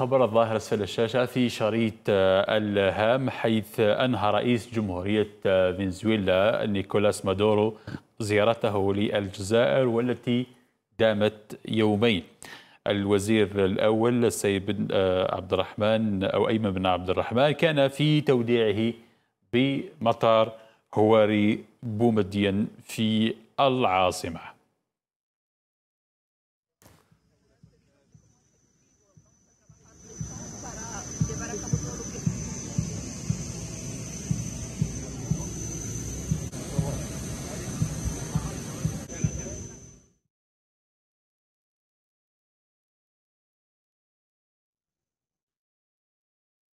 خبر الظاهر اسفل الشاشه في شريط آه، الهام حيث انهى رئيس جمهوريه آه، فنزويلا نيكولاس مادورو زيارته للجزائر والتي دامت يومين. الوزير الاول السيد بن آه، عبد الرحمن او ايمن بن عبد الرحمن كان في توديعه بمطار هواري بومدين في العاصمه.